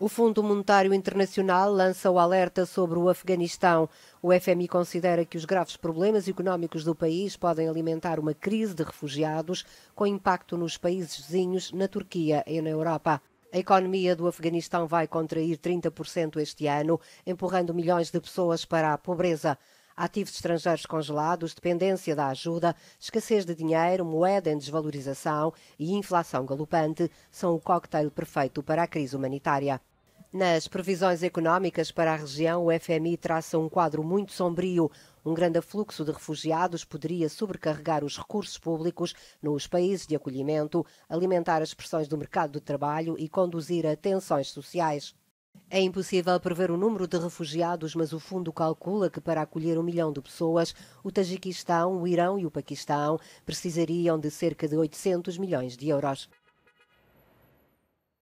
O Fundo Monetário Internacional lança o alerta sobre o Afeganistão. O FMI considera que os graves problemas económicos do país podem alimentar uma crise de refugiados com impacto nos países vizinhos, na Turquia e na Europa. A economia do Afeganistão vai contrair 30% este ano, empurrando milhões de pessoas para a pobreza ativos estrangeiros congelados, dependência da ajuda, escassez de dinheiro, moeda em desvalorização e inflação galopante são o coquetel perfeito para a crise humanitária. Nas previsões económicas para a região, o FMI traça um quadro muito sombrio. Um grande afluxo de refugiados poderia sobrecarregar os recursos públicos nos países de acolhimento, alimentar as pressões do mercado de trabalho e conduzir a tensões sociais. É impossível prever o número de refugiados, mas o fundo calcula que para acolher um milhão de pessoas, o Tajiquistão, o Irão e o Paquistão precisariam de cerca de 800 milhões de euros.